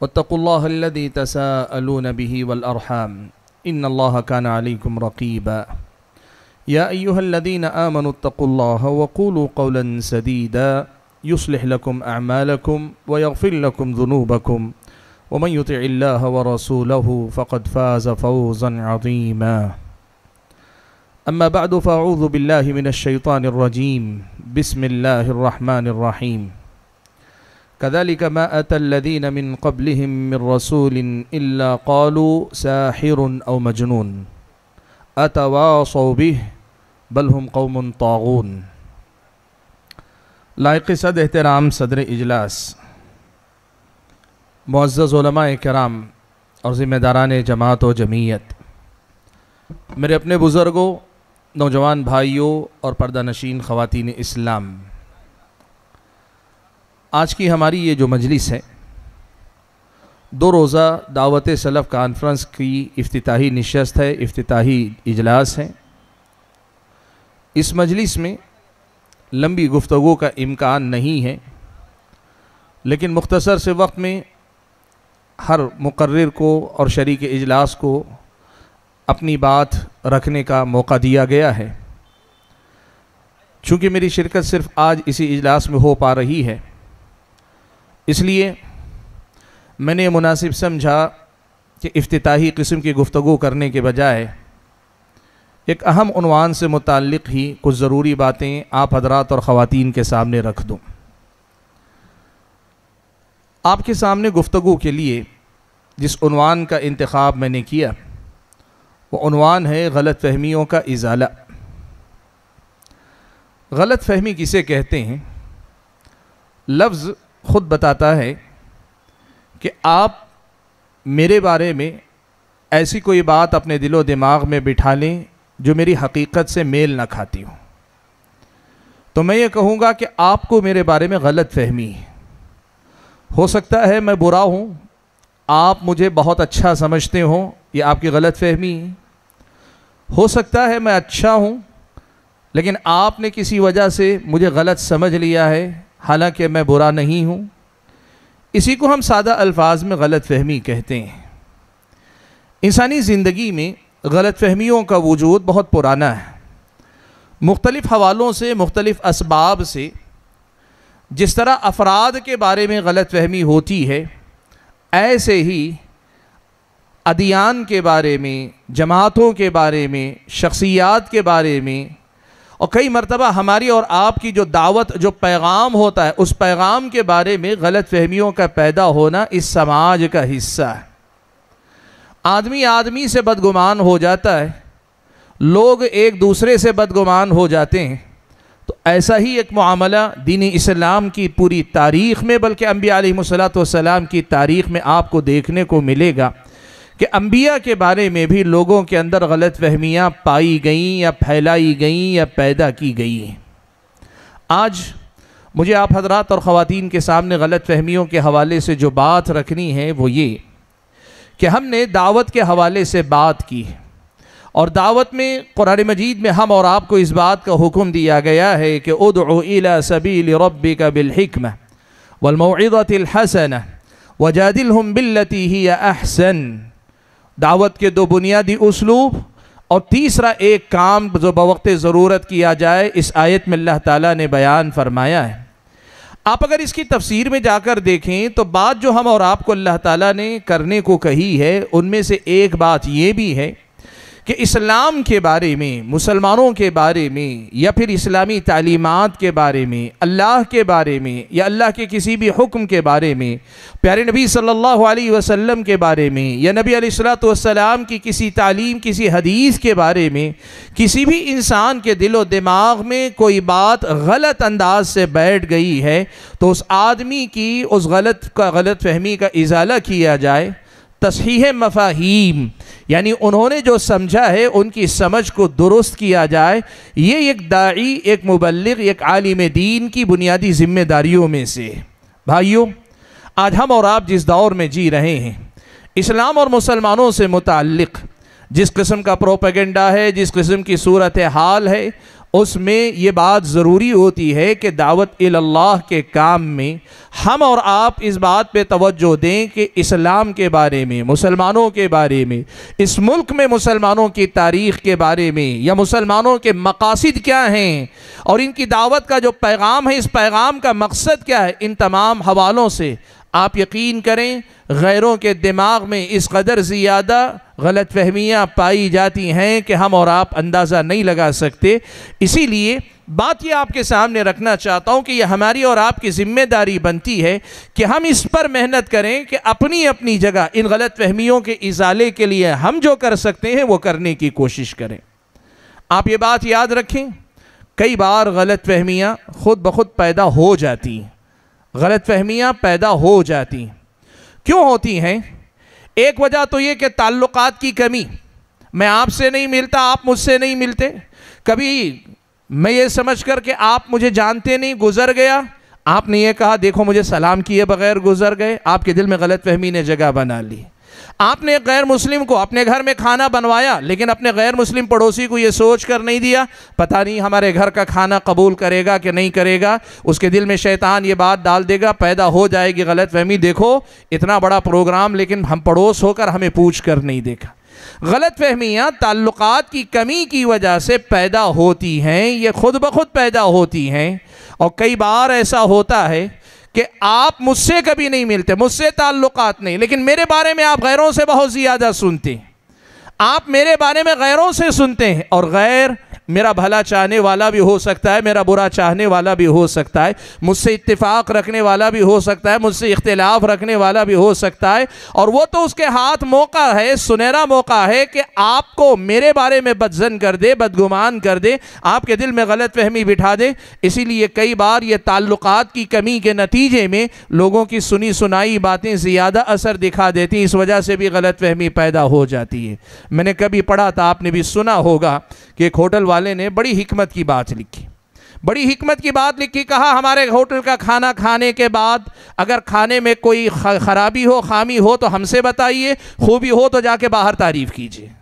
واتقوا الله الذي تساءلون به والأرحام إن الله كان عليكم رقيبا يا أيها الذين آمنوا اتقوا الله وقولوا قولا سديدا يصلح لكم أعمالكم ويغفر لكم ذنوبكم ومن يطع الله ورسوله فقد فاز فوزا عظيما أما بعد فأعوذ بالله من الشيطان الرجيم بسم الله الرحمن الرحيم कदालिक मतल्लिन मिन कबलम रसूलिन अल्लाू साहिर अव मजनून अतवा सौबिह बलहम कौम ताउन लाक सद एहतराम सदर इजलास मुआज़मा कराम और ज़िम्मेदारान जमात व जमीयत मेरे अपने बुज़ुर्गों नौजवान भाइयों और पर्दा नशीन ख़वान इस्लाम आज की हमारी ये जो मजलिस है दो रोज़ा दावत सलफ़ कॉन्फ्रेंस की अफ्ताही नशस्त है अफ्ताही इजलास है इस मजलिस में लंबी गुफ्तु का इम्कान नहीं है लेकिन मुख्तसर से वक्त में हर मुकर को और शरीक इजलास को अपनी बात रखने का मौका दिया गया है चूँकि मेरी शिरकत सिर्फ़ आज इसी इजलास में हो पा रही है इसलिए मैंने मुनासिब समझा कि अफ्ताही किस्म की गुफ्तु करने के बजाय एक अहम अनवान से मुतक़ ही कुछ ज़रूरी बातें आप हजरात और ख़वान के सामने रख दूँ आपके सामने गुफ्तु के लिए जिस अनवान का इंतखब मैंने किया वो है गलत फहमियों का इजाला गलत फहमी किसे कहते हैं लफ्ज़ खुद बताता है कि आप मेरे बारे में ऐसी कोई बात अपने दिलो दिमाग में बिठा लें जो मेरी हकीकत से मेल ना खाती हो तो मैं ये कहूँगा कि आपको मेरे बारे में गलत फहमी है हो सकता है मैं बुरा हूँ आप मुझे बहुत अच्छा समझते हो ये आपकी गलत फहमी है हो सकता है मैं अच्छा हूँ लेकिन आपने किसी वजह से मुझे गलत समझ लिया है हालांकि मैं बुरा नहीं हूँ इसी को हम सादा अल्फाज में गलत फहमी कहते हैं इंसानी ज़िंदगी में गलत फहमियों का वजूद बहुत पुराना है मुख्तलिफ़ हवालों से मुख्तलिफ़ इसबाब से जिस तरह अफराद के बारे में गलत फहमी होती है ऐसे ही अदियान के बारे में जमातों के बारे में शख्सियात के बारे में और कई मरतबा हमारी और आपकी जो दावत जो पैगाम होता है उस पैगाम के बारे में गलत फहमियों का पैदा होना इस समाज का हिस्सा है आदमी आदमी से बदगुमान हो जाता है लोग एक दूसरे से बदगुमान हो जाते हैं तो ऐसा ही एक मामला दीन इस्लाम की पूरी तारीख़ में बल्कि अम्बी अम्बिया सलाम की तारीख़ में आपको देखने को मिलेगा कि अम्बिया के बारे में भी लोगों के अंदर गलत फहमियाँ पाई गईं या फैलाई गईं या पैदा की गई आज मुझे आप हजरात और ख़वान के सामने गलत फहमियों के हवाले से जो बात रखनी है वो ये कि हमने दावत के हवाले से बात की है और दावत में कुरान मजीद में हम और आपको इस बात का हुक्म दिया गया है कि ओला सबील रबी का बिलहिकम वलमतहसन वजादिल हम बिल्लती ही अहसन दावत के दो बुनियादी उसलूब और तीसरा एक काम जो बवक्त ज़रूरत किया जाए इस आयत में अल्लाह ताला ने बयान फरमाया है आप अगर इसकी तफसीर में जाकर देखें तो बात जो हम और आपको अल्लाह ताला ने करने को कही है उनमें से एक बात ये भी है कि इस्लाम के बारे में मुसलमानों के बारे में या फिर इस्लामी तालीमत के बारे में अल्लाह के बारे में या अल्लाह के किसी भी हुक्म के बारे में प्यारे नबी सल्लल्लाहु अलैहि वसल्लम के बारे में या नबी अलैहिस्सलाम की किसी तालीम किसी हदीस के बारे में किसी भी इंसान के दिलो दिमाग में कोई बात गलत अंदाज से बैठ गई है तो उस आदमी की उस गलत का गलत फहमी का इजाला किया जाए तस्ह मफाहीम यानी उन्होंने जो समझा है उनकी समझ को दुरुस्त किया जाए ये एक दाई एक मुबलिक एक आलिम दीन की बुनियादी ज़िम्मेदारियों में से भाइयों आज हम और आप जिस दौर में जी रहे हैं इस्लाम और मुसलमानों से मुतक़ जिस किस्म का प्रोपेगेंडा है जिस किस्म की सूरत हाल है उसमें ये बात ज़रूरी होती है कि दावत अल्लाह के काम में हम और आप इस बात पे तवज्जो दें कि इस्लाम के बारे में मुसलमानों के बारे में इस मुल्क में मुसलमानों की तारीख़ के बारे में या मुसलमानों के मकासद क्या हैं और इनकी दावत का जो पैगाम है इस पैगाम का मकसद क्या है इन तमाम हवालों से आप यकीन करें गैरों के दिमाग में इस कदर ज़्यादा गलत फहमियाँ पाई जाती हैं कि हम और आप अंदाज़ा नहीं लगा सकते इसीलिए बात यह आपके सामने रखना चाहता हूँ कि यह हमारी और आपकी ज़िम्मेदारी बनती है कि हम इस पर मेहनत करें कि अपनी अपनी जगह इन गलत फहमियों के इजाले के लिए हम जो कर सकते हैं वो करने की कोशिश करें आप ये बात याद रखें कई बार गलत फहमियाँ ख़ुद ब खुद पैदा हो जाती हैं गलत फहमियाँ पैदा हो जाती हैं क्यों होती हैं एक वजह तो ये कि ताल्लुक़ की कमी मैं आपसे नहीं मिलता आप मुझसे नहीं मिलते कभी मैं ये समझ कर के आप मुझे जानते नहीं गुज़र गया आपने ये कहा देखो मुझे सलाम किए बगैर गुज़र गए आपके दिल में गलत फहमी ने जगह बना ली आपने गैर मुस्लिम को अपने घर में खाना बनवाया लेकिन अपने गैर मुस्लिम पड़ोसी को ये सोच कर नहीं दिया पता नहीं हमारे घर का खाना कबूल करेगा कि नहीं करेगा उसके दिल में शैतान ये बात डाल देगा पैदा हो जाएगी गलत फहमी देखो इतना बड़ा प्रोग्राम लेकिन हम पड़ोस होकर हमें पूछ कर नहीं देखा गलत फहमियाँ ताल्लुक़ की कमी की वजह से पैदा होती हैं ये खुद ब खुद पैदा होती हैं और कई बार ऐसा होता है कि आप मुझसे कभी नहीं मिलते मुझसे ताल्लुकात नहीं लेकिन मेरे बारे में आप गैरों से बहुत ज़्यादा सुनते हैं आप मेरे बारे में गैरों से सुनते हैं और गैर मेरा भला चाहने वाला भी हो सकता है मेरा बुरा चाहने वाला भी हो सकता है मुझसे इत्तेफाक रखने वाला भी हो सकता है मुझसे इख्तलाफ रखने वाला भी हो सकता है और वो तो उसके हाथ मौका है सुनहरा मौका है कि आपको मेरे बारे में बदजन कर दे बदगुमान कर दे आपके दिल में गलत फहमी बिठा दे इसीलिए कई बार ये ताल्लुक़ की कमी के नतीजे में लोगों की सुनी सुनाई बातें ज़्यादा असर दिखा देती इस वजह से भी गलत फहमी पैदा हो जाती है मैंने कभी पढ़ा था आपने भी सुना होगा कि एक होटल वाले ने बड़ी हमत की बात लिखी बड़ी हमत की बात लिखी कहा हमारे होटल का खाना खाने के बाद अगर खाने में कोई ख़राबी हो खामी हो तो हमसे बताइए खूबी हो तो जाके बाहर तारीफ़ कीजिए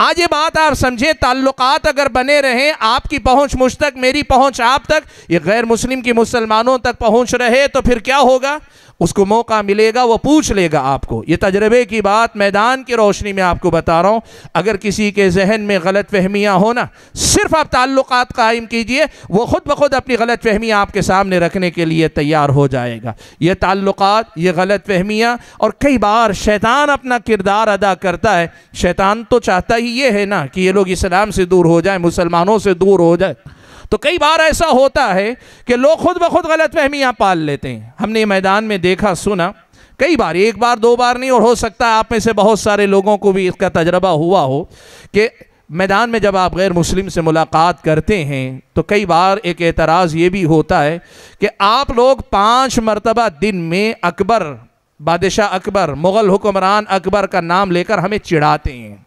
आज ये बात आप समझें ताल्लुकात अगर बने रहें आपकी पहुंच मुझ तक मेरी पहुंच आप तक ये गैर मुस्लिम की मुसलमानों तक पहुंच रहे तो फिर क्या होगा उसको मौका मिलेगा वो पूछ लेगा आपको ये तजर्बे की बात मैदान की रोशनी में आपको बता रहा हूँ अगर किसी के जहन में गलत फहमियाँ हो ना सिर्फ आप ताल्लुक कायम कीजिए वो ख़ुद ब खुद अपनी गलत फहमियाँ आपके सामने रखने के लिए तैयार हो जाएगा ये ताल्लुक ये गलत फहमियाँ और कई बार शैतान अपना किरदार अदा करता है शैतान तो चाहता ही ये है ना कि ये लोग इस्लाम से दूर हो जाए मुसलमानों से दूर हो जाए तो कई बार ऐसा होता है कि लोग खुद ब खुद गलत फहमियाँ पाल लेते हैं हमने मैदान में देखा सुना कई बार एक बार दो बार नहीं और हो सकता आप में से बहुत सारे लोगों को भी इसका तजर्बा हुआ हो कि मैदान में जब आप गैर मुस्लिम से मुलाकात करते हैं तो कई बार एक एतराज़ ये भी होता है कि आप लोग पाँच मरतबा दिन में अकबर बादशाह अकबर मुग़ल हुक्मरान अकबर का नाम लेकर हमें चिढ़ाते हैं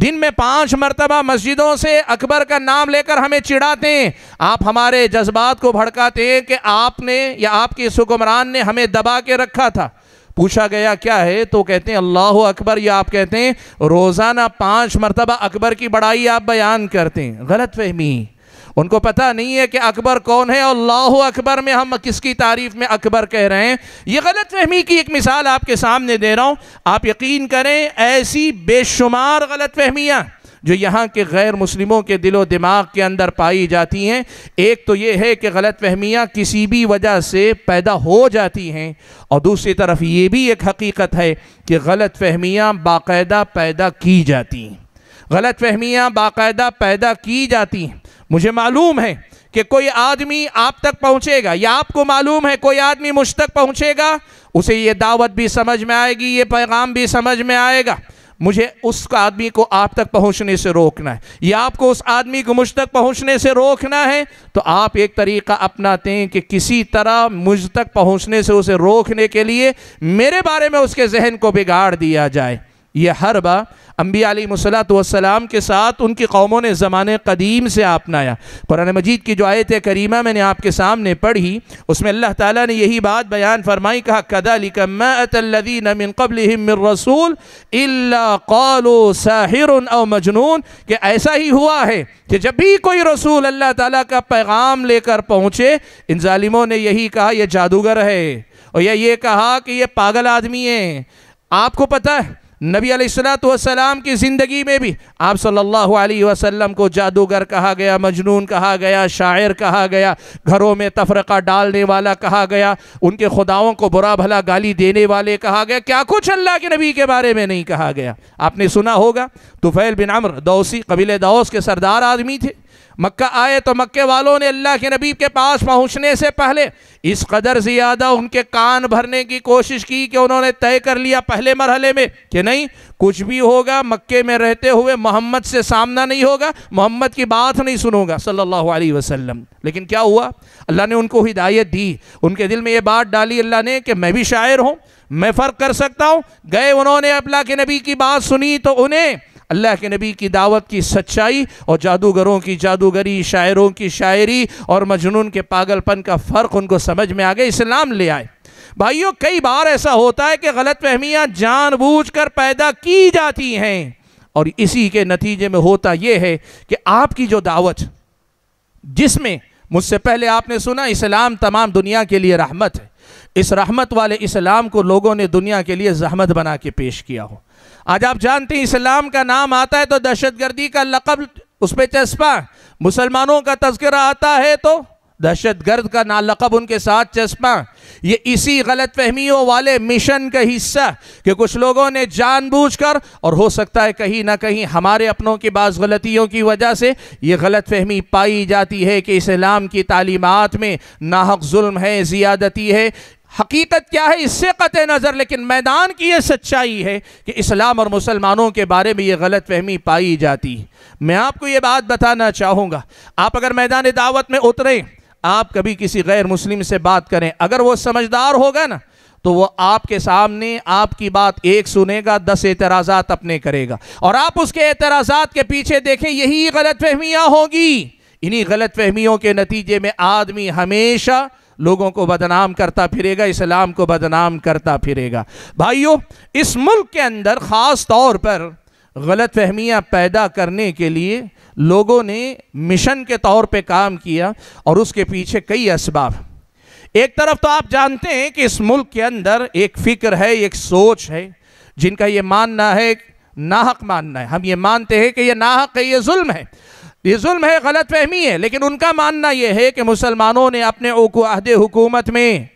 दिन में पांच मरतबा मस्जिदों से अकबर का नाम लेकर हमें चिढ़ाते हैं आप हमारे जज्बात को भड़काते हैं कि आपने या आपके सुकुमरान ने हमें दबा के रखा था पूछा गया क्या है तो कहते हैं अल्लाह अकबर या आप कहते हैं रोज़ाना पांच मरतबा अकबर की बड़ाई आप बयान करते हैं गलत फहमी उनको पता नहीं है कि अकबर कौन है और लाह अकबर में हम किसकी तारीफ़ में अकबर कह रहे हैं ये गलत फहमी की एक मिसाल आपके सामने दे रहा हूँ आप यकीन करें ऐसी बेशुमार गलत फहमियाँ जो यहाँ के गैर मुस्लिमों के दिलो दिमाग के अंदर पाई जाती हैं एक तो ये है कि गलत फहमियाँ किसी भी वजह से पैदा हो जाती हैं और दूसरी तरफ ये भी एक हकीकत है कि गलत फहमियाँ बाकायदा पैदा की जाती हैं गलत फहमियाँ बाकायदा पैदा की जाती हैं मुझे मालूम है कि कोई आदमी आप तक पहुंचेगा या आपको मालूम है कोई आदमी मुझ तक पहुंचेगा उसे ये दावत भी समझ में आएगी ये पैगाम भी समझ में आएगा मुझे उस आदमी को आप तक पहुंचने से रोकना है या आपको उस आदमी को मुझ तक पहुंचने से रोकना है तो आप एक तरीका अपनाते हैं कि किसी तरह मुझ तक पहुंचने से उसे रोकने के लिए मेरे बारे में उसके जहन को बिगाड़ दिया जाए ये हरबा अम्बी वसलाम के साथ उनकी कौमों ने ज़माने कदीम से अपनाया कुरान मजीद की जो आयत करीमा मैंने आपके सामने पढ़ी उसमें अल्लाह ताला ने यही बात बयान फरमाई कहा कदा कबल रसूल साहिर और मजनून कि ऐसा ही हुआ है कि जब भी कोई रसूल अल्लाह ताली का पैगाम लेकर पहुँचे इन ालिमों ने यही कहा यह जादूगर है और यह कहा कि यह पागल आदमी है आपको पता है नबी अलैहिस्सलाम की ज़िंदगी में भी आप सल्लल्लाहु अलैहि वसल्लम को जादूगर कहा गया मजनून कहा गया शायर कहा गया घरों में तफरका डालने वाला कहा गया उनके खुदाओं को बुरा भला गाली देने वाले कहा गया क्या कुछ अल्लाह के नबी के बारे में नहीं कहा गया आपने सुना होगा तुफ़ैल बिन अमर दौसी कबीले दौस के सरदार आदमी थे मक्का आए तो मक्के वालों ने अल्लाह के नबी के पास पहुंचने से पहले इस कदर ज़्यादा उनके कान भरने की कोशिश की कि उन्होंने तय कर लिया पहले मरहले में कि नहीं कुछ भी होगा मक्के में रहते हुए मोहम्मद से सामना नहीं होगा मोहम्मद की बात नहीं सुनूंगा सल्लल्लाहु अलैहि वसल्लम लेकिन क्या हुआ अल्लाह ने उनको हिदायत दी उनके दिल में ये बात डाली अल्लाह ने कि मैं भी शायर हूँ मैं फ़र्क कर सकता हूँ गए उन्होंने अल्लाह के नबी की बात सुनी तो उन्हें अल्लाह के नबी की दावत की सच्चाई और जादूगरों की जादूगरी शायरों की शायरी और मजनून के पागलपन का फ़र्क उनको समझ में आ गया इस्लाम ले आए भाइयों कई बार ऐसा होता है कि गलत फहमियाँ बूझ कर पैदा की जाती हैं और इसी के नतीजे में होता यह है कि आपकी जो दावत जिसमें मुझसे पहले आपने सुना इस्लाम तमाम दुनिया के लिए रहमत है इस रहमत वाले इस्लाम को लोगों ने दुनिया के लिए जहमत बना के पेश किया हो आज आप जानते हैं इस्लाम का नाम आता है तो दहशत गर्दी का लकब उस पर चस्पा मुसलमानों का तस्करा आता है तो दहशत गर्द का ना लकब उनके साथ चस्पा ये इसी गलत फहमियों वाले मिशन का हिस्सा कि कुछ लोगों ने जानबूझकर और हो सकता है कहीं ना कहीं हमारे अपनों की बाज़ गलतियों की वजह से ये गलत फहमी पाई जाती है कि इस्लाम की तालीमत में नाहक जुल्म है ज़्यादती है हकीकत क्या है इससे कत नज़र लेकिन मैदान की यह सच्चाई है कि इस्लाम और मुसलमानों के बारे में ये गलत फहमी पाई जाती है मैं आपको ये बात बताना चाहूँगा आप अगर मैदान दावत में उतरें आप कभी किसी गैर मुस्लिम से बात करें अगर वो समझदार होगा ना तो वो आपके सामने आपकी बात एक सुनेगा दस एतराज़ात अपने करेगा और आप उसके एतराज़ा के पीछे देखें यही गलत फहमियाँ होंगी इन्हीं गलत फहमियों के नतीजे में आदमी हमेशा लोगों को बदनाम करता फिरेगा इस्लाम को बदनाम करता फिरेगा भाइयों इस मुल्क के अंदर ख़ास तौर पर गलत फहमियाँ पैदा करने के लिए लोगों ने मिशन के तौर पे काम किया और उसके पीछे कई इसबाब एक तरफ तो आप जानते हैं कि इस मुल्क के अंदर एक फ़िक्र है एक सोच है जिनका ये मानना है नाहक मानना है हम ये मानते हैं कि यह नाहक है ये जुल्म है ये जुल्म है गलत फहमी है लेकिन उनका मानना यह है कि मुसलमानों ने अपने अहद हुकूमत में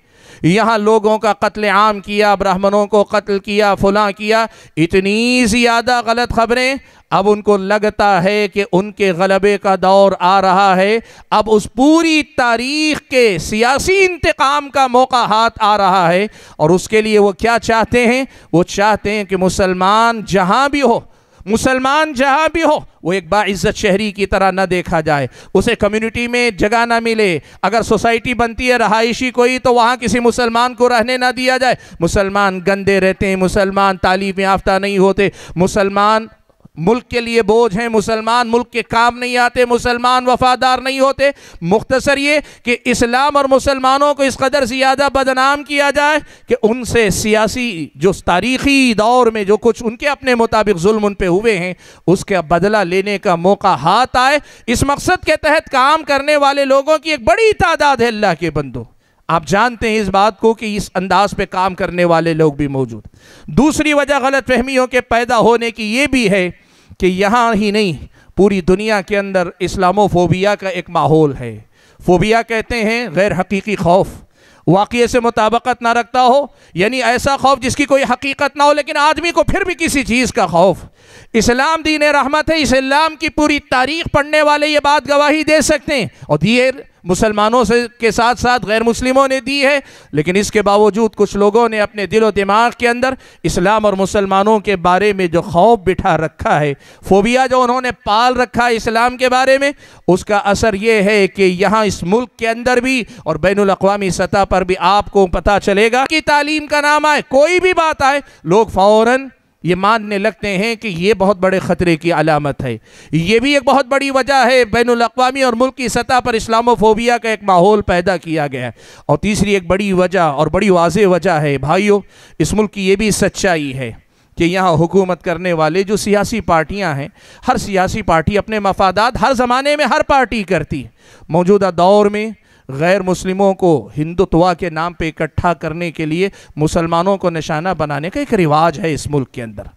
यहाँ लोगों का कत्ल आम किया ब्राह्मणों को कत्ल किया फलां किया इतनी ज़्यादा गलत ख़बरें अब उनको लगता है कि उनके गलबे का दौर आ रहा है अब उस पूरी तारीख के सियासी इंतकाम का मौका हाथ आ रहा है और उसके लिए वो क्या चाहते हैं वो चाहते हैं कि मुसलमान जहाँ भी हो मुसलमान जहाँ भी हो वो एक बाज़्ज़त शहरी की तरह न देखा जाए उसे कम्युनिटी में जगह ना मिले अगर सोसाइटी बनती है रहायशी कोई तो वहाँ किसी मुसलमान को रहने ना दिया जाए मुसलमान गंदे रहते हैं मुसलमान तालीम याफ्ता नहीं होते मुसलमान मुल्क के लिए बोझ हैं मुसलमान मुल्क के काम नहीं आते मुसलमान वफादार नहीं होते मुख्तसर ये कि इस्लाम और मुसलमानों को इस कदर से ज़्यादा बदनाम किया जाए कि उनसे सियासी जो तारीखी दौर में जो कुछ उनके अपने मुताबिक जुल्म उन पर हुए हैं उसका बदला लेने का मौका हाथ आए इस मकसद के तहत काम करने वाले लोगों की एक बड़ी तादाद है अल्लाह के बंदो आप जानते हैं इस बात को कि इस अंदाज पे काम करने वाले लोग भी मौजूद दूसरी वजह गलत फहमियों के पैदा होने की ये भी है कि यहाँ ही नहीं पूरी दुनिया के अंदर इस्लामोफोबिया का एक माहौल है फोबिया कहते हैं गैर हकीकी खौफ वाक़े से मुताबकत ना रखता हो यानी ऐसा खौफ जिसकी कोई हकीकत ना हो लेकिन आदमी को फिर भी किसी चीज़ का खौफ इस्लाम दीन रहमत है इस्लाम की पूरी तारीख पढ़ने वाले ये बात गवाही दे सकते हैं और दिए मुसलमानों से के साथ साथ गैर मुस्लिमों ने दी है लेकिन इसके बावजूद कुछ लोगों ने अपने दिलो दिमाग के अंदर इस्लाम और मुसलमानों के बारे में जो खौफ बिठा रखा है फोबिया जो उन्होंने पाल रखा है इस्लाम के बारे में उसका असर ये है कि यहाँ इस मुल्क के अंदर भी और बैन अवी सतह पर भी आपको पता चलेगा कि तालीम का नाम आए कोई भी बात आए लोग फ़ौरन ये मानने लगते हैं कि ये बहुत बड़े ख़तरे की अलामत है ये भी एक बहुत बड़ी वजह है बैन अवी और मुल्क की सतह पर इस्लामोफोबिया का एक माहौल पैदा किया गया है और तीसरी एक बड़ी वजह और बड़ी वाज वजह है भाइयों इस मुल्क की ये भी सच्चाई है कि यहाँ हुकूमत करने वाले जो सियासी पार्टियाँ हैं हर सियासी पार्टी अपने मफादात हर ज़माने में हर पार्टी करती है मौजूदा दौर में गैर मुस्लिमों को हिंदुत्वा के नाम पे इकट्ठा करने के लिए मुसलमानों को निशाना बनाने का एक रिवाज है इस मुल्क के अंदर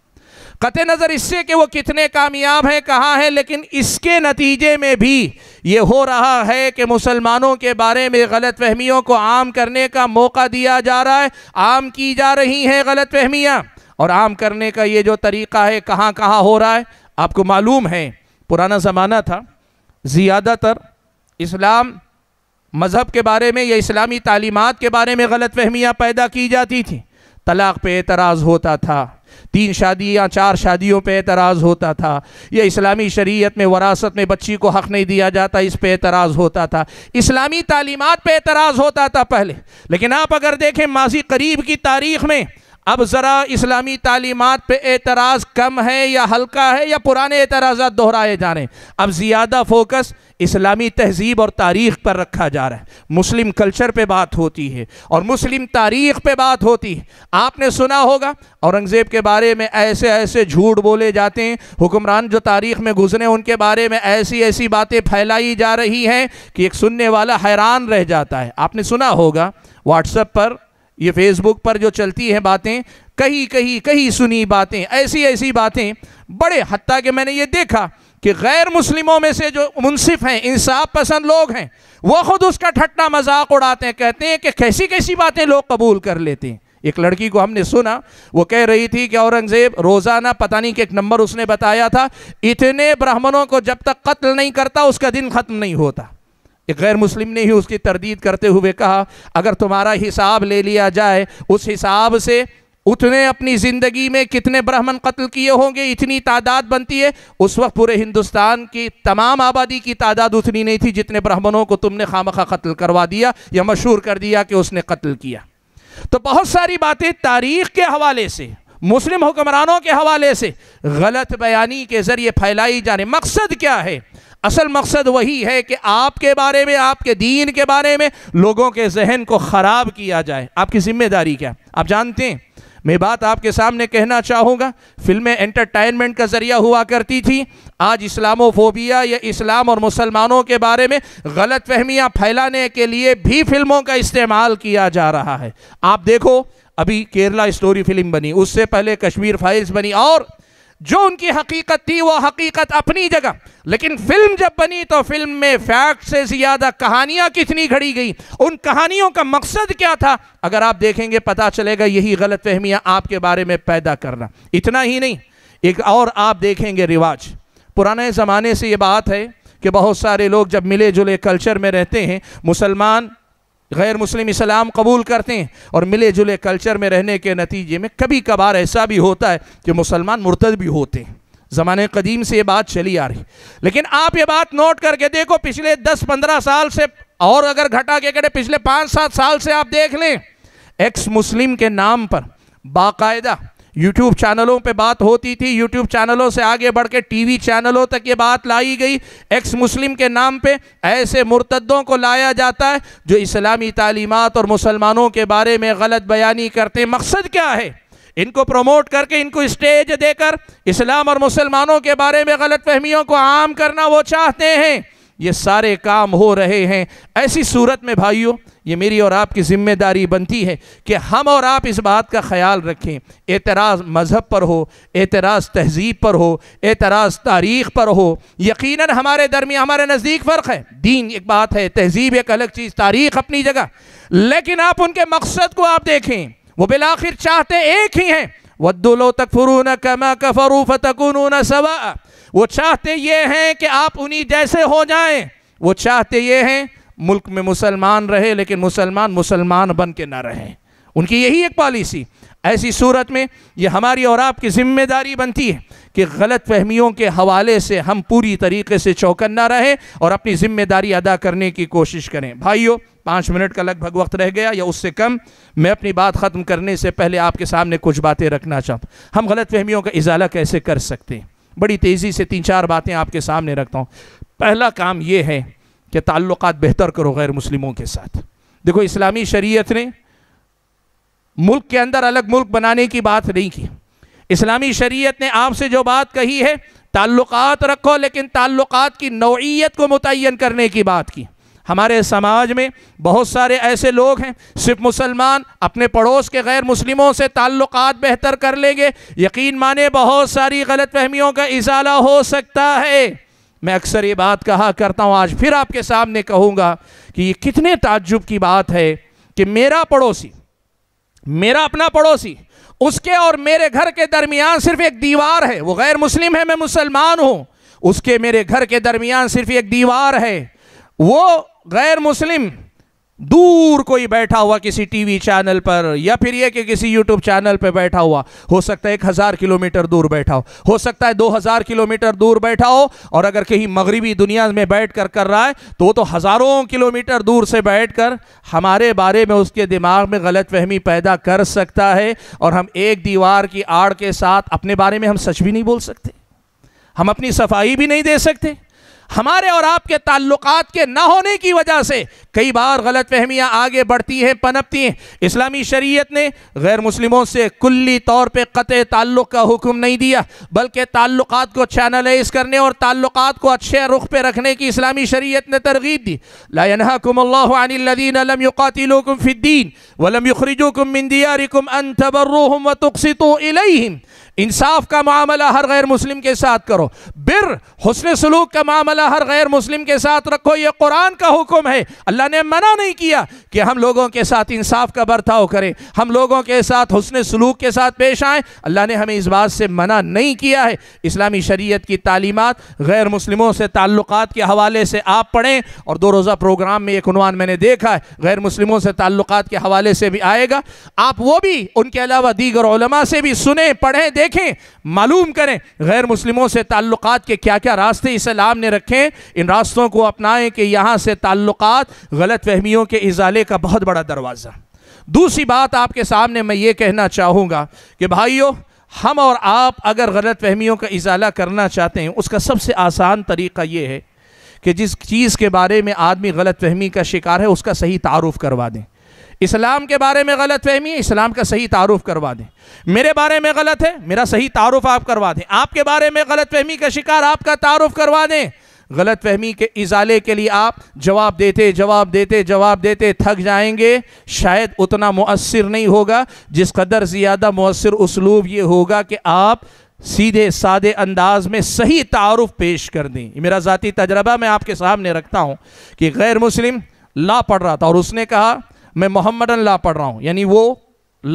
कत नज़र इससे कि वो कितने कामयाब हैं कहाँ हैं लेकिन इसके नतीजे में भी ये हो रहा है कि मुसलमानों के बारे में गलत फहमियों को आम करने का मौका दिया जा रहा है आम की जा रही हैं गलत फहमियाँ और आम करने का ये जो तरीका है कहाँ कहाँ हो रहा है आपको मालूम है पुराना ज़माना था ज़्यादातर इस्लाम मज़हब के बारे में या इस्लामी तालीमत के बारे में गलत फहमियाँ पैदा की जाती थी तलाक़ पे एतराज़ होता था तीन शादी या चार शादियों पे एतराज़ होता था या इस्लामी शरीयत में वरासत में बच्ची को हक़ नहीं दिया जाता इस पे एतराज़ होता था इस्लामी तालीमत पे एतराज़ होता था पहले लेकिन आप अगर देखें माजी करीब की तारीख़ में अब ज़रा इस्लामी तालीमत पर एतराज़ कम है या हल्का है या पुराने एतराज़ा दोहराए जा रहे हैं अब ज़्यादा फोकस इस्लामी तहजीब और तारीख़ पर रखा जा रहा है मुस्लिम कल्चर पे बात होती है और मुस्लिम तारीख़ पे बात होती है आपने सुना होगा औरंगज़ेब के बारे में ऐसे ऐसे झूठ बोले जाते हैं हुक्मरान जो तारीख़ में गुजरे उनके बारे में ऐसी ऐसी बातें फैलाई जा रही हैं कि एक सुनने वाला हैरान रह जाता है आपने सुना होगा व्हाट्सएप पर ये फेसबुक पर जो चलती है बातें कहीं कहीं कहीं सुनी बातें ऐसी ऐसी बातें बड़े हती कि मैंने ये देखा कि गैर मुस्लिमों में से जो मुनसिफ हैं इंसाफ पसंद लोग हैं वो ख़ुद उसका ठट्टा मजाक उड़ाते हैं कहते हैं कि कैसी कैसी बातें लोग कबूल कर लेते हैं एक लड़की को हमने सुना वो कह रही थी कि औरंगज़ेब रोज़ाना पता नहीं कि एक नंबर उसने बताया था इतने ब्राह्मणों को जब तक कत्ल नहीं करता उसका दिन ख़त्म नहीं होता एक गैर मुस्लिम ने ही उसकी तरदीद करते हुए कहा अगर तुम्हारा हिसाब ले लिया जाए उस हिसाब से उतने अपनी ज़िंदगी में कितने ब्राह्मण कत्ल किए होंगे इतनी तादाद बनती है उस वक्त पूरे हिंदुस्तान की तमाम आबादी की तादाद उतनी नहीं थी जितने ब्राह्मणों को तुमने खामखा कत्ल करवा दिया या मशहूर कर दिया कि उसने कत्ल किया तो बहुत सारी बातें तारीख के हवाले से मुस्लिम हुक्मरानों के हवाले से गलत बयानी के ज़रिए फैलाई जाने मकसद क्या है असल मकसद वही है कि आपके बारे में आपके दीन के बारे में लोगों के जहन को ख़राब किया जाए आपकी ज़िम्मेदारी क्या आप जानते हैं मैं बात आपके सामने कहना चाहूँगा फिल्में एंटरटेनमेंट का ज़रिया हुआ करती थी आज इस्लामोफोबिया या इस्लाम और मुसलमानों के बारे में गलत फहमियाँ फैलाने के लिए भी फिल्मों का इस्तेमाल किया जा रहा है आप देखो अभी केरला स्टोरी फिल्म बनी उससे पहले कश्मीर फाइल्स बनी और जो उनकी हकीकत थी वो हकीकत अपनी जगह लेकिन फिल्म जब बनी तो फिल्म में फैक्ट से ज़्यादा कहानियां कितनी घड़ी गई उन कहानियों का मकसद क्या था अगर आप देखेंगे पता चलेगा यही गलत फहमियां आपके बारे में पैदा करना इतना ही नहीं एक और आप देखेंगे रिवाज पुराने ज़माने से ये बात है कि बहुत सारे लोग जब मिले जुले कल्चर में रहते हैं मुसलमान गैर मुस्लिम इस्लाम कबूल करते हैं और मिले जुले कल्चर में रहने के नतीजे में कभी कभार ऐसा भी होता है कि मुसलमान मुर्तद भी होते हैं ज़माने कदीम से ये बात चली आ रही लेकिन आप ये बात नोट करके देखो पिछले दस पंद्रह साल से और अगर घटा के करें पिछले पाँच सात साल से आप देख लें एक्स मुस्लिम के नाम पर बाकायदा यूट्यूब चैनलों पे बात होती थी यूट्यूब चैनलों से आगे बढ़ के टी चैनलों तक ये बात लाई गई एक्स मुस्लिम के नाम पे ऐसे मुर्तदों को लाया जाता है जो इस्लामी तालीमत और मुसलमानों के बारे में गलत बयानी करते मकसद क्या है इनको प्रमोट करके इनको स्टेज देकर इस्लाम और मुसलमानों के बारे में गलत फहमियों को आम करना वो चाहते हैं ये सारे काम हो रहे हैं ऐसी सूरत में भाइयों ये मेरी और आपकी ज़िम्मेदारी बनती है कि हम और आप इस बात का ख्याल रखें एतराज़ मज़हब पर हो एतराज़ तहज़ीब पर हो एतराज़ तारीख़ पर हो यकीनन हमारे दरमियान हमारे नज़दीक फ़र्क है दीन एक बात है तहज़ीब एक अलग चीज़ तारीख़ अपनी जगह लेकिन आप उनके मकसद को आप देखें वो आखिर चाहते एक ही हैं वद्दुलो तक फरून कमा कफरू फतकून सवा वो चाहते ये हैं कि आप उन्हीं जैसे हो जाएं वो चाहते ये हैं मुल्क में मुसलमान रहे लेकिन मुसलमान मुसलमान बन के ना रहें उनकी यही एक पॉलिसी ऐसी सूरत में ये हमारी और आपकी ज़िम्मेदारी बनती है कि गलत फहमियों के हवाले से हम पूरी तरीके से चौकन ना रहें और अपनी ज़िम्मेदारी अदा करने की कोशिश करें भाइयों पाँच मिनट का लगभग वक्त रह गया या उससे कम मैं अपनी बात ख़त्म करने से पहले आपके सामने कुछ बातें रखना चाहता हम गलत फहमियों का इजाला कैसे कर सकते हैं बड़ी तेज़ी से तीन चार बातें आपके सामने रखता हूँ पहला काम ये है कि ताल्लुक बेहतर करो गैर मुस्लिमों के साथ देखो इस्लामी शरीयत ने मुल्क के अंदर अलग मुल्क बनाने की बात नहीं की इस्लामी शरीयत ने आपसे जो बात कही है ताल्लुकात रखो लेकिन ताल्लुकात की नौीयत को मुतन करने की बात की हमारे समाज में बहुत सारे ऐसे लोग हैं सिर्फ मुसलमान अपने पड़ोस के गैर मुस्लिमों से ताल्लुक बेहतर कर लेंगे यकीन माने बहुत सारी गलत फहमियों का इजाला हो सकता है मैं अक्सर ये बात कहा करता हूँ आज फिर आपके सामने कहूँगा कि ये कितने ताज्जुब की बात है कि मेरा पड़ोसी मेरा अपना पड़ोसी उसके और मेरे घर के दरमियान सिर्फ एक दीवार है वो गैर मुस्लिम है मैं मुसलमान हूँ उसके मेरे घर के दरमियान सिर्फ एक दीवार है वो गैर मुस्लिम दूर कोई बैठा हुआ किसी टीवी चैनल पर या फिर यह कि किसी यूट्यूब चैनल पर बैठा हुआ हो सकता है एक हज़ार किलोमीटर दूर बैठा हो हो सकता है दो हज़ार किलोमीटर दूर बैठा हो और अगर कहीं मगरबी दुनिया में बैठ कर कर रहा है तो वो तो हज़ारों किलोमीटर दूर से बैठ कर हमारे बारे में उसके दिमाग में गलत फहमी पैदा कर सकता है और हम एक दीवार की आड़ के साथ अपने बारे में हम सच भी नहीं बोल सकते हम अपनी सफाई भी नहीं दे सकते हमारे और आपके ताल्लुकात के ना होने की वजह से कई बार गलत फहमियाँ आगे बढ़ती हैं पनपती हैं इस्लामी शरीयत ने गैर मुस्लिमों से कुल्ली तौर पर क़त ताल्लुक़ का हुक्म नहीं दिया बल्कि ताल्लुक़ को चैनलाइज करने और ताल्लुक़ को अच्छे रुख पर रखने की इस्लामी शरीयत ने तरगीब दी लाकुमल्लादीन वलम युखरजुकुम व इंसाफ का मामला हर गैर मुस्लिम के साथ करो बिर हसन सलूक का मामला हर गैर मुस्लिम के साथ रखो ये कुरान का हुक्म है अल्लाह ने मना नहीं किया कि हम लोगों के साथ इंसाफ का बर्ताव करें हम लोगों के साथ हसन सलूक के साथ पेश आए अल्लाह ने हमें इस बात से मना नहीं किया है इस्लामी शरीयत की तालीमत गैर मुस्लिमों से ताल्लुक़ के हवाले से आप पढ़ें और दो रोज़ा प्रोग्राम में एक अनवान मैंने देखा है गैर मुस्लिमों से ताल्लुक़ के हवाले से भी आएगा आप वो भी उनके अलावा दीगर से भी सुने पढ़ें देखें देखें मालूम करें गैर मुस्लिमों से ताल्लुक़ के क्या क्या रास्ते इस्लाम ने रखें इन रास्तों को अपनाएं कि यहाँ से ताल्लुक़ गलत फहमियों के इजाले का बहुत बड़ा दरवाज़ा दूसरी बात आपके सामने मैं ये कहना चाहूँगा कि भाइयों हम और आप अगर गलत फहमियों का इजाला करना चाहते हैं उसका सबसे आसान तरीका ये है कि जिस चीज़ के बारे में आदमी गलत फहमी का शिकार है उसका सही तारुफ करवा दें इस्लाम के बारे में गलत फहमी है इस्लाम का सही तारुफ करवा दें मेरे बारे में गलत है मेरा सही तारुफ आप करवा दें आपके बारे में गलत फहमी का शिकार आपका तारुफ करवा दें गलत फहमी के इजाले के लिए आप जवाब देते जवाब देते जवाब देते थक जाएंगे शायद उतना मुअसर नहीं होगा जिस कदर ज़्यादा मुअसर उसलूब ये होगा कि आप सीधे सादे अंदाज में सही तारुफ पेश कर दें मेरा ज़ाती तजर्बा मैं आपके सामने रखता हूँ कि गैर मुस्लिम ला पढ़ रहा था और उसने कहा मैं मोहम्मदन ला पढ़ रहा हूँ यानी वो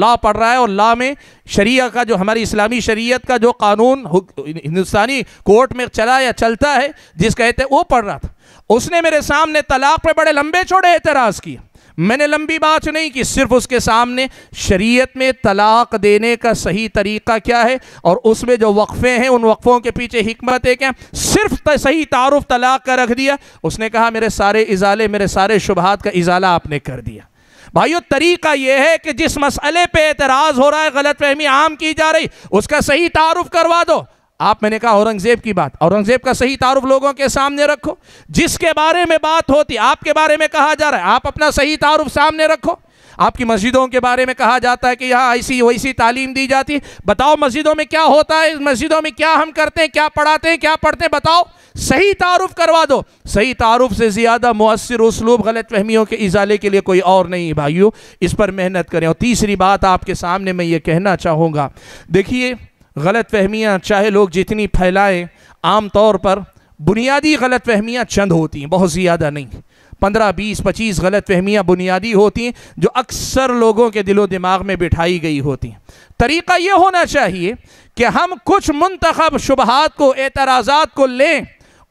ला पढ़ रहा है और ला में शरीय का जो हमारी इस्लामी शरीयत का जो कानून हिंदुस्तानी कोर्ट में चला या चलता है जिस कहते हैं वो पढ़ रहा था उसने मेरे सामने तलाक पे बड़े लंबे छोड़े एतराज़ किए मैंने लंबी बात नहीं की सिर्फ उसके सामने शरीयत में तलाक देने का सही तरीका क्या है और उसमें जो वक्फ़े हैं उन वक्फ़ों के पीछे हमत है क्या सिर्फ सही तारुफ तलाक का रख दिया उसने कहा मेरे सारे इजाले मेरे सारे शुबहत का इजाला आपने कर दिया भाइयों तरीका यह है कि जिस मसले पर एतराज़ हो रहा है गलत फहमी आम की जा रही उसका सही तारुफ करवा दो आप मैंने कहा औरंगज़ेब की बात औरंगज़ेब का सही तारुफ लोगों के सामने रखो जिसके बारे में बात होती आपके बारे में कहा जा रहा है आप अपना सही तारुफ सामने रखो आपकी मस्जिदों के बारे में कहा जाता है कि यहाँ ऐसी वैसी तालीम दी जाती है बताओ मस्जिदों में क्या होता है मस्जिदों में क्या हम करते हैं क्या पढ़ाते हैं क्या पढ़ते हैं बताओ सही तारुफ करवा दो सही तारुफ से ज़्यादा मौसर उसलूब गलत फहमियों के इजाले के लिए कोई और नहीं भाइयों इस पर मेहनत करें और तीसरी बात आपके सामने मैं ये कहना चाहूँगा देखिए गलत फहमियाँ चाहे लोग जितनी फैलाएँ आम तौर पर बुनियादी गलत फहमियाँ चंद होती हैं बहुत ज़्यादा नहीं पंद्रह बीस पच्चीस गलत फहमियाँ बुनियादी होती हैं जो अक्सर लोगों के दिलो दिमाग में बिठाई गई होती हैं तरीका ये होना चाहिए कि हम कुछ मंतखब शुबहत को एतराज़ात को लें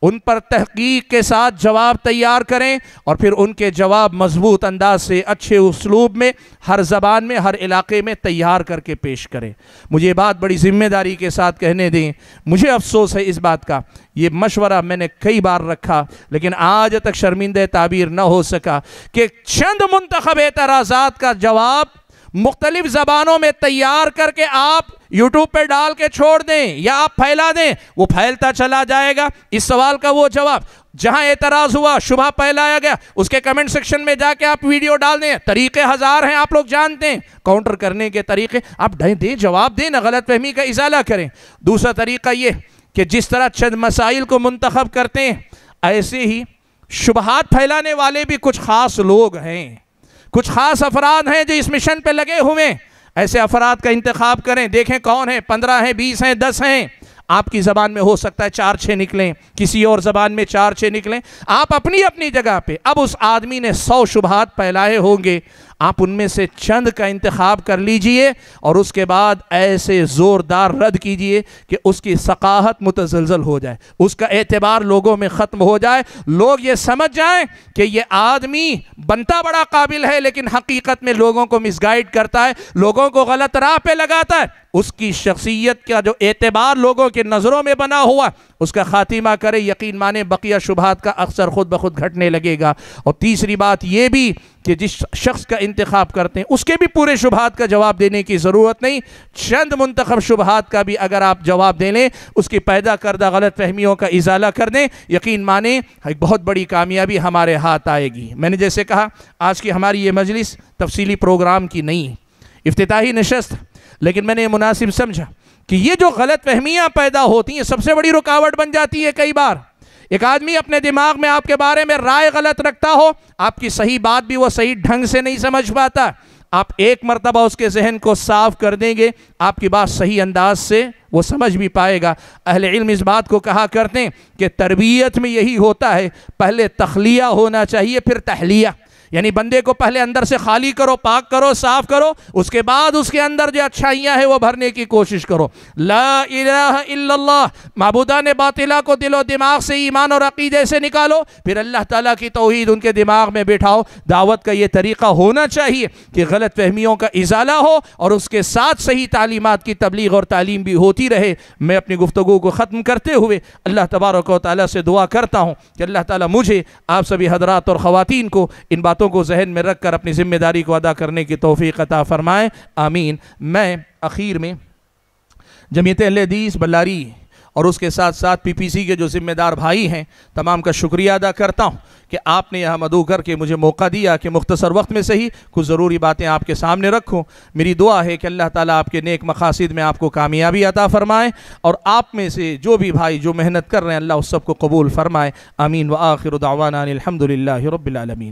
उन पर तहकीक के साथ जवाब तैयार करें और फिर उनके जवाब मजबूत अंदाज से अच्छे उसलूब में हर जबान में हर इलाके में तैयार करके पेश करें मुझे बात बड़ी ज़िम्मेदारी के साथ कहने दें मुझे अफसोस है इस बात का ये मशवरा मैंने कई बार रखा लेकिन आज तक शर्मिंदे ताबीर न हो सका कि चंद मंतखब एतराज़ात का जवाब मुख्तलिफ ज़बानों में तैयार करके आप यूट्यूब पर डाल के छोड़ दें या आप फैला दें वो फैलता चला जाएगा इस सवाल का वो जवाब जहाँ एतराज़ हुआ शुभ फैलाया गया उसके कमेंट सेक्शन में जाके आप वीडियो डाल दें तरीके हज़ार हैं आप लोग जानते हैं काउंटर करने के तरीके आप दें जवाब दें ना गलत फहमी का इजाला करें दूसरा तरीका ये कि जिस तरह चंद मसाइल को मंतखब करते हैं ऐसे ही शुबहत फैलाने वाले भी कुछ ख़ास लोग हैं कुछ ख़ास अफराद हैं जो इस मिशन पर लगे हुए ऐसे अफराद का इंतखब करें देखें कौन है पंद्रह हैं बीस हैं दस हैं आपकी ज़बान में हो सकता है चार छः निकलें किसी और ज़बान में चार छः निकलें आप अपनी अपनी जगह पे अब उस आदमी ने सौ शुभात फैलाए होंगे आप उनमें से चंद का इंतखब कर लीजिए और उसके बाद ऐसे ज़ोरदार रद्द कीजिए कि उसकी सकाहत मुतजलजल हो जाए उसका एतबार लोगों में ख़त्म हो जाए लोग ये समझ जाएँ कि ये आदमी बनता बड़ा काबिल है लेकिन हकीकत में लोगों को मिसगाइड करता है लोगों को गलत राह पर लगाता है उसकी शख्सियत का जो एतबार लोगों के नज़रों में बना हुआ उसका ख़ातिमा करे यकीन माने बकिया शुभात का अक्सर ख़ुद ब खुद घटने लगेगा और तीसरी बात यह भी कि जिस शख्स का इंतखब करते हैं उसके भी पूरे शुबहत का जवाब देने की ज़रूरत नहीं चंद मंतखब शुबहत का भी अगर आप जवाब दे लें उसकी पैदा करदा गलत फहमियों का इजाला कर दें यकीन माने एक बहुत बड़ी कामयाबी हमारे हाथ आएगी मैंने जैसे कहा आज की हमारी ये मजलिस तफसीली प्रोग्राम की नहीं अफ्ताही नशस्त लेकिन मैंने ये मुनासिब समझा कि ये जो गलत फहमियाँ पैदा होती हैं सबसे बड़ी रुकावट बन जाती है कई बार एक आदमी अपने दिमाग में आपके बारे में राय गलत रखता हो आपकी सही बात भी वो सही ढंग से नहीं समझ पाता आप एक मरतबा उसके जहन को साफ कर देंगे आपकी बात सही अंदाज से वो समझ भी पाएगा अहल इल्म इस बात को कहा करते हैं कि तरबियत में यही होता है पहले तखलिया होना चाहिए फिर तहलिया यानी बंदे को पहले अंदर से खाली करो पाक करो साफ करो उसके बाद उसके अंदर जो अच्छाइयाँ हैं वो भरने की कोशिश करो लाबूदा ने बातिला को दिलो दिमाग से ईमान और अकीदे से निकालो फिर अल्लाह ताला की तोहद उनके दिमाग में बैठाओ दावत का ये तरीक़ा होना चाहिए कि गलत फहमियों का इजाला हो और उसके साथ सही तालीमत की तबलीग और तालीम भी होती रहे मैं अपनी गुफ्तु को ख़त्म करते हुए अल्लाह तबारक ताली से दुआ करता हूँ कि अल्लाह ताली मुझे आप सभी हजरात और ख़वान को इन बातों बातों को जहन में रख कर अपनी ज़िम्मेदारी को अदा करने की तोफ़ी अता फ़रमाएँ आमीन मैं आखिर में जमीत अलदीस बल्लारी और उसके साथ साथ पीपीसी के जो ज़िम्मेदार भाई हैं तमाम का शुक्रिया अदा करता हूँ कि आपने यह मधु करके मुझे मौका दिया कि मुख्तसर वक्त में सही कुछ ज़रूरी बातें आपके सामने रखूँ मेरी दुआ है कि अल्लाह ताला आपके नेक मकासद में आपको कामयाबी अता फ़रमाए और आप में से जो भी भाई जो मेहनत कर रहे हैं अल्लाह उस सबको कबूल फ़रमाए अमीन व आखिर दावाना